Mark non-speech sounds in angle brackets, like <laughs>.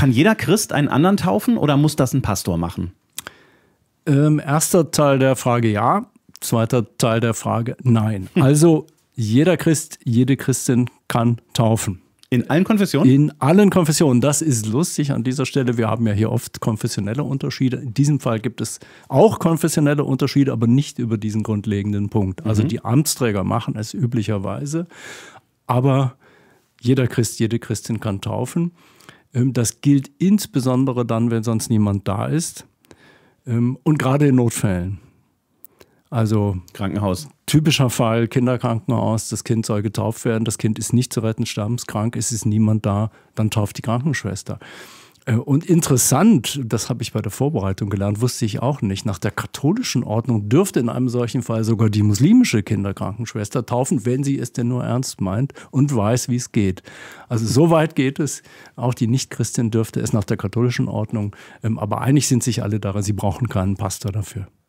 Kann jeder Christ einen anderen taufen oder muss das ein Pastor machen? Ähm, erster Teil der Frage ja, zweiter Teil der Frage nein. <laughs> Also jeder Christ, jede Christin kann taufen. In allen Konfessionen? In allen Konfessionen. Das ist lustig an dieser Stelle. Wir haben ja hier oft konfessionelle Unterschiede. In diesem Fall gibt es auch konfessionelle Unterschiede, aber nicht über diesen grundlegenden Punkt. Also mhm. die Amtsträger machen es üblicherweise, aber jeder Christ, jede Christin kann taufen. Ähm, das gilt insbesondere dann, wenn sonst niemand da ist ähm, und gerade in Notfällen. Also Krankenhaus. Typischer Fall, Kinderkrankenhaus, das Kind soll getauft werden, das Kind ist nicht zu retten, sterbenskrank, es ist niemand da, dann tauft die Krankenschwester. Äh, und interessant, das habe ich bei der Vorbereitung gelernt, wusste ich auch nicht, nach der katholischen Ordnung dürfte in einem solchen Fall sogar die muslimische Kinderkrankenschwester taufen, wenn sie es denn nur ernst meint und weiß, wie es geht. Also so weit geht es. Auch die Nichtchristin dürfte es nach der katholischen Ordnung. Ähm, aber einig sind sich alle daran, sie brauchen keinen Pastor dafür.